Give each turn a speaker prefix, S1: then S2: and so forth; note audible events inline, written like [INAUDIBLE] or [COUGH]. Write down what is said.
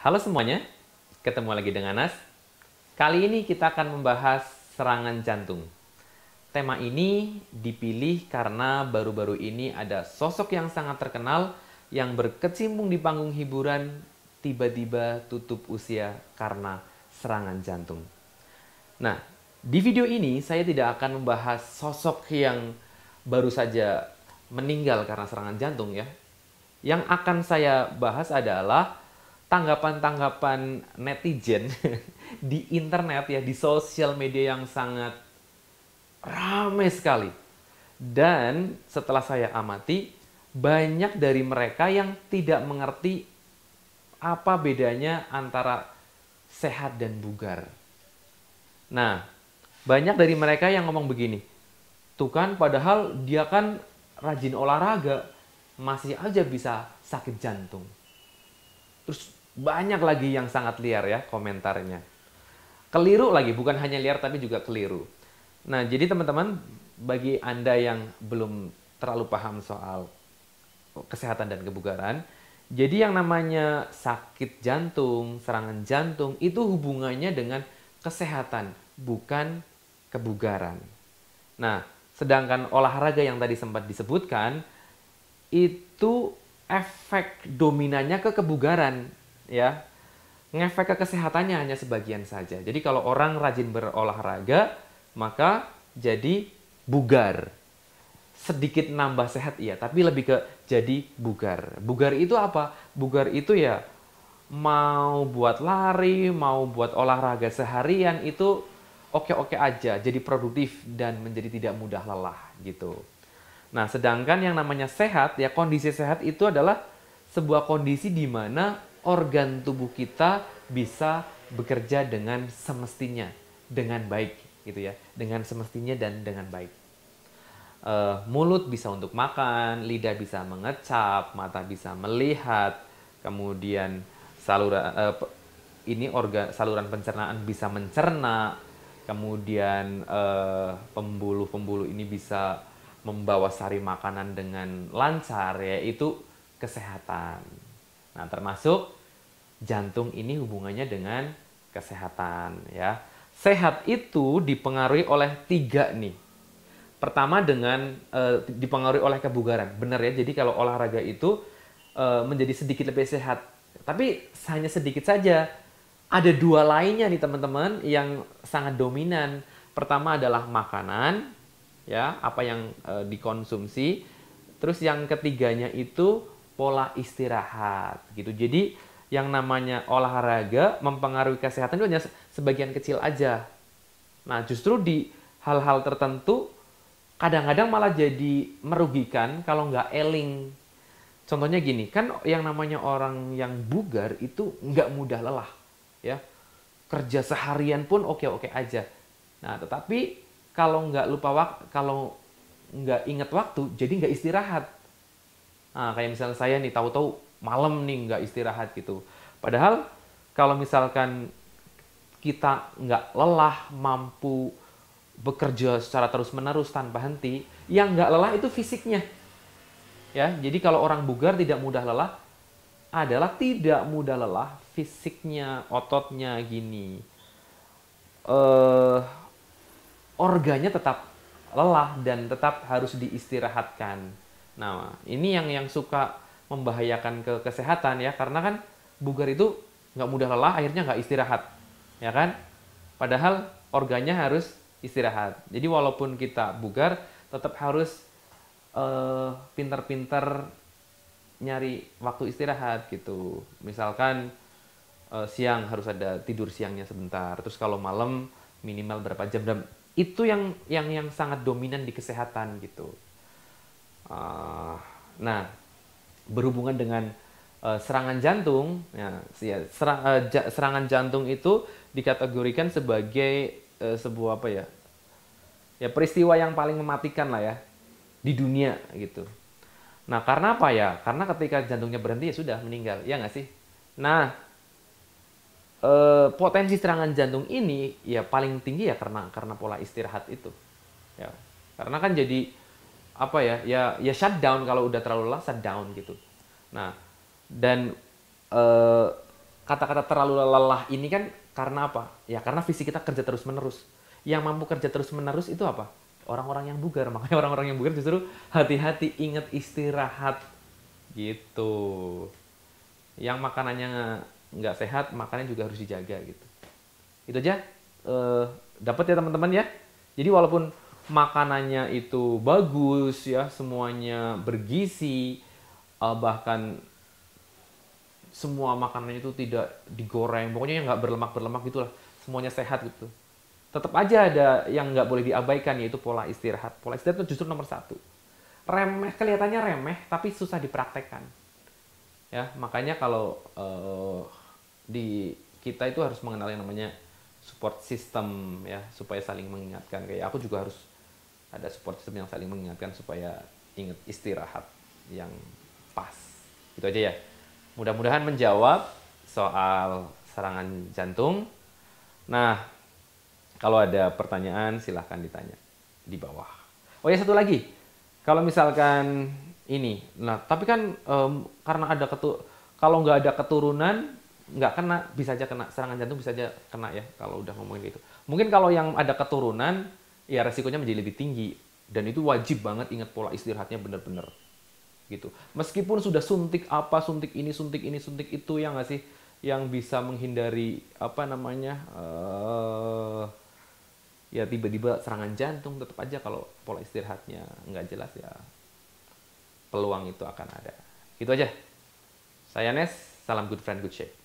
S1: Halo semuanya, ketemu lagi dengan Nas. Kali ini kita akan membahas serangan jantung. Tema ini dipilih karena baru-baru ini ada sosok yang sangat terkenal yang berkecimpung di panggung hiburan tiba-tiba tutup usia karena serangan jantung. Nah, di video ini saya tidak akan membahas sosok yang baru saja meninggal karena serangan jantung ya. Yang akan saya bahas adalah tanggapan-tanggapan netizen [LAUGHS] di internet ya, di sosial media yang sangat ramai sekali. Dan setelah saya amati, banyak dari mereka yang tidak mengerti apa bedanya antara sehat dan bugar. Nah, banyak dari mereka yang ngomong begini, tuh kan padahal dia kan rajin olahraga, masih aja bisa sakit jantung. Terus banyak lagi yang sangat liar ya komentarnya. Keliru lagi, bukan hanya liar tapi juga keliru. Nah, jadi teman-teman, bagi Anda yang belum terlalu paham soal kesehatan dan kebugaran, jadi yang namanya sakit jantung, serangan jantung, itu hubungannya dengan kesehatan, bukan kebugaran. Nah, sedangkan olahraga yang tadi sempat disebutkan, itu efek dominannya ke kebugaran ya ngefek ke kesehatannya hanya sebagian saja. Jadi kalau orang rajin berolahraga, maka jadi bugar. Sedikit nambah sehat iya, tapi lebih ke jadi bugar. Bugar itu apa? Bugar itu ya mau buat lari, mau buat olahraga seharian itu oke-oke aja, jadi produktif dan menjadi tidak mudah lelah gitu. Nah, sedangkan yang namanya sehat ya kondisi sehat itu adalah sebuah kondisi di mana organ tubuh kita bisa bekerja dengan semestinya, dengan baik gitu ya, dengan semestinya dan dengan baik. Uh, mulut bisa untuk makan, lidah bisa mengecap, mata bisa melihat, kemudian saluran uh, ini organ saluran pencernaan bisa mencerna, kemudian eh, pembuluh-pembuluh ini bisa membawa sari makanan dengan lancar yaitu kesehatan. Nah, termasuk jantung ini hubungannya dengan kesehatan ya. Sehat itu dipengaruhi oleh tiga nih. Pertama dengan e, dipengaruhi oleh kebugaran. Benar ya. Jadi kalau olahraga itu e, menjadi sedikit lebih sehat. Tapi hanya sedikit saja. Ada dua lainnya nih teman-teman yang sangat dominan. Pertama adalah makanan ya, apa yang e, dikonsumsi. Terus yang ketiganya itu pola istirahat gitu. Jadi yang namanya olahraga mempengaruhi kesehatan itu hanya sebagian kecil aja. Nah, justru di hal-hal tertentu kadang-kadang malah jadi merugikan kalau nggak eling. Contohnya gini, kan yang namanya orang yang bugar itu nggak mudah lelah, ya. Kerja seharian pun oke-oke aja. Nah, tetapi kalau nggak lupa waktu, kalau nggak ingat waktu, jadi nggak istirahat. Nah, kayak misalnya saya nih, tahu-tahu malam nih nggak istirahat gitu. Padahal kalau misalkan kita nggak lelah, mampu bekerja secara terus-menerus tanpa henti, yang nggak lelah itu fisiknya. Ya, jadi kalau orang bugar tidak mudah lelah adalah tidak mudah lelah fisiknya, ototnya gini. Eh organnya tetap lelah dan tetap harus diistirahatkan. Nah, ini yang yang suka membahayakan ke kesehatan ya karena kan bugar itu nggak mudah lelah akhirnya nggak istirahat ya kan padahal organnya harus istirahat jadi walaupun kita bugar tetap harus eh, pinter-pinter nyari waktu istirahat gitu misalkan eh, siang harus ada tidur siangnya sebentar terus kalau malam minimal berapa jam dan itu yang yang yang sangat dominan di kesehatan gitu uh, nah berhubungan dengan uh, serangan jantung. Ya, ya serang, uh, eh, ja, serangan jantung itu dikategorikan sebagai uh, sebuah apa ya? Ya peristiwa yang paling mematikan lah ya di dunia gitu. Nah karena apa ya? Karena ketika jantungnya berhenti ya sudah meninggal, ya nggak sih? Nah e, potensi serangan jantung ini ya paling tinggi ya karena karena pola istirahat itu. Ya, karena kan jadi apa ya ya ya shutdown kalau udah terlalu lelah shutdown gitu nah dan eh, kata-kata uh, terlalu lelah ini kan karena apa ya karena visi kita kerja terus menerus yang mampu kerja terus menerus itu apa orang-orang yang bugar [LAUGHS] makanya orang-orang yang bugar justru hati-hati ingat istirahat gitu yang makanannya nggak sehat makannya juga harus dijaga gitu itu aja uh, eh, dapat ya teman-teman ya jadi walaupun makanannya itu bagus ya semuanya bergizi uh, bahkan semua makanannya itu tidak digoreng pokoknya yang nggak berlemak berlemak gitulah semuanya sehat gitu tetap aja ada yang nggak boleh diabaikan yaitu pola istirahat pola istirahat itu justru nomor satu remeh kelihatannya remeh tapi susah dipraktekkan ya makanya kalau uh, di kita itu harus mengenal yang namanya support system ya supaya saling mengingatkan kayak aku juga harus ada support system yang saling mengingatkan supaya ingat istirahat yang pas. Itu aja ya. Mudah-mudahan menjawab soal serangan jantung. Nah, kalau ada pertanyaan silahkan ditanya di bawah. Oh ya satu lagi, kalau misalkan ini, nah tapi kan um, karena ada ketu, kalau nggak ada keturunan nggak kena, bisa aja kena serangan jantung bisa aja kena ya kalau udah ngomongin itu. Mungkin kalau yang ada keturunan ya resikonya menjadi lebih tinggi dan itu wajib banget ingat pola istirahatnya benar-benar gitu meskipun sudah suntik apa suntik ini suntik ini suntik itu yang nggak sih yang bisa menghindari apa namanya uh, ya tiba-tiba serangan jantung tetap aja kalau pola istirahatnya nggak jelas ya peluang itu akan ada itu aja saya Nes salam good friend good shape